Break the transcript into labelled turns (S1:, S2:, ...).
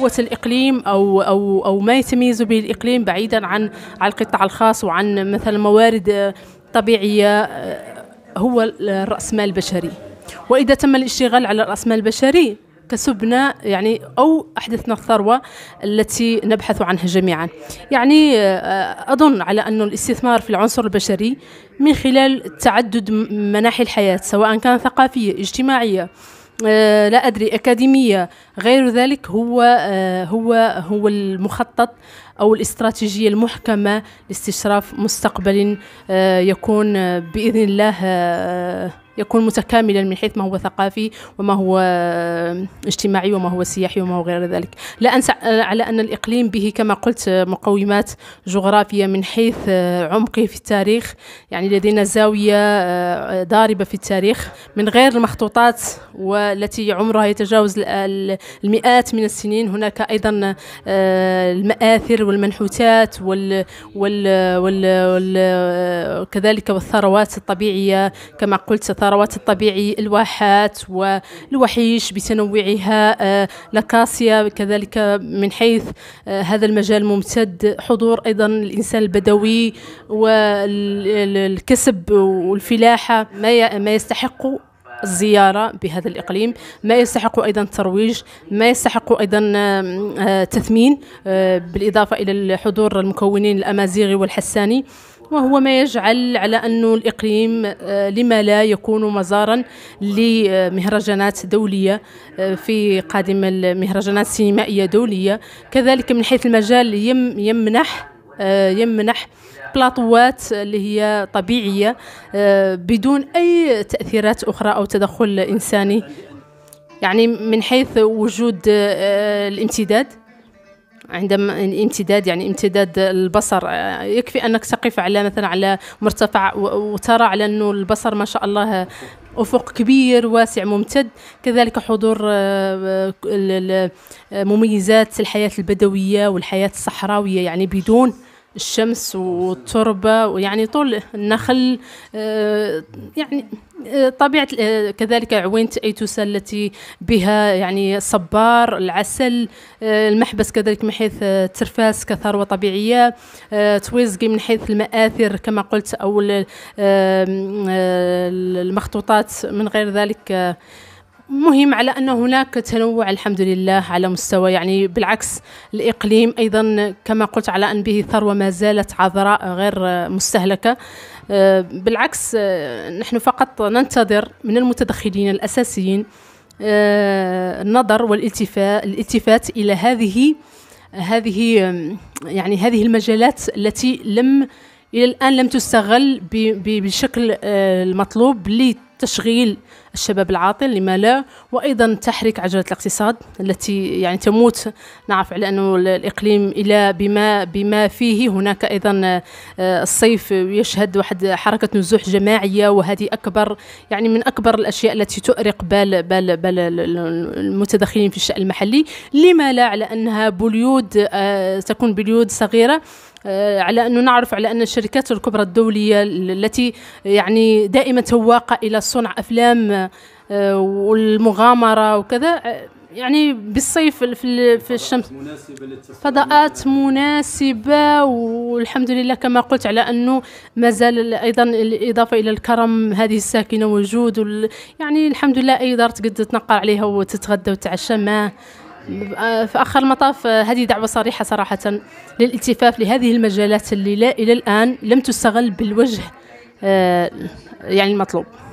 S1: قوة الإقليم أو أو أو ما يتميز به الإقليم بعيدا عن عن القطاع الخاص وعن مثلا موارد طبيعية آه، هو الرأسمال البشري وإذا تم الاشتغال على الرأسمال البشري كسبنا يعني او احدثنا الثروه التي نبحث عنها جميعا. يعني آه، اظن على انه الاستثمار في العنصر البشري من خلال تعدد مناحي الحياه سواء كان ثقافيه، اجتماعيه، آه، لا ادري اكاديميه غير ذلك هو آه، هو هو المخطط او الاستراتيجيه المحكمه لاستشراف مستقبل آه، يكون باذن الله يكون متكاملا من حيث ما هو ثقافي وما هو آه، اجتماعي وما هو سياحي وما هو غير ذلك لا أنسى آه، على أن الإقليم به كما قلت آه، مقومات جغرافية من حيث عمقه في التاريخ يعني لدينا زاوية ضاربة في التاريخ من غير المخطوطات والتي عمرها يتجاوز المئات من السنين هناك أيضا المآثر والمنحوتات وال وال وال, وال... كذلك والثروات الطبيعية كما قلت الثروات الطبيعي الواحات والوحيش بتنوعها آه، لاكاسيا كذلك من حيث آه، هذا المجال ممتد حضور أيضا الإنسان البدوي والكسب والفلاحة ما يستحق الزيارة بهذا الإقليم ما يستحق أيضا الترويج ما يستحق أيضا آه، تثمين بالإضافة إلى حضور المكونين الأمازيغي والحساني وهو ما يجعل على أن الإقليم آه، لما لا يكون مزارا لمهرجانات دولية آه، في قادم المهرجانات السينمائية دولية كذلك من حيث المجال يمنح آه، يمنح بلاطوات اللي هي طبيعية بدون أي تأثيرات أخرى أو تدخل إنساني يعني من حيث وجود الامتداد عندما الامتداد يعني امتداد البصر آه، يكفي انك تقف على مثلا على مرتفع وترى على انه البصر ما شاء الله افق كبير واسع ممتد كذلك حضور آه، آه، مميزات الحياه البدويه والحياه الصحراويه يعني بدون الشمس والتربة ويعني طول النخل آه، يعني آه، طبيعة آه، كذلك عوينة أيتوسا التي بها يعني صبار العسل المحبس كذلك من حيث الترفاس كثروة طبيعية تويزقي من حيث المآثر كما قلت أو المخطوطات من غير ذلك مهم على أن هناك تنوع الحمد لله على مستوى يعني بالعكس الإقليم أيضا كما قلت على أن به ثروة ما زالت عذراء غير مستهلكة آه، بالعكس آه، نحن فقط ننتظر من المتدخلين الأساسيين آه، النظر والالتفات الالتفات إلى هذه هذه يعني هذه المجالات التي لم إلى الآن لم تستغل بشكل المطلوب لتشغيل الشباب العاطل لما لا وأيضا تحريك عجلة الاقتصاد التي يعني تموت نعرف على أنه الإقليم إلى بما بما فيه هناك أيضا آه، الصيف يشهد واحد حركة نزوح جماعية وهذه أكبر يعني من أكبر الأشياء التي تؤرق بال بال بال المتدخلين في الشأن المحلي لما لا على أنها بليود آه، تكون بليود صغيرة آه، على أنه نعرف على أن الشركات الكبرى الدولية التي يعني دائما تواقع إلى صنع أفلام آه، والمغامره وكذا يعني بالصيف في في الشمس فضاءات مناسبة والحمد لله كما قلت على أنه مازال أيضا الإضافة إلى الكرم هذه الساكنة وجود يعني الحمد لله أي دار تقد تنقر عليها وتتغدى وتتعشى ما آه، في اخر المطاف آه، هذه دعوه صريحه صراحه للالتفاف لهذه المجالات اللي لا الى الان لم تستغل بالوجه يعني المطلوب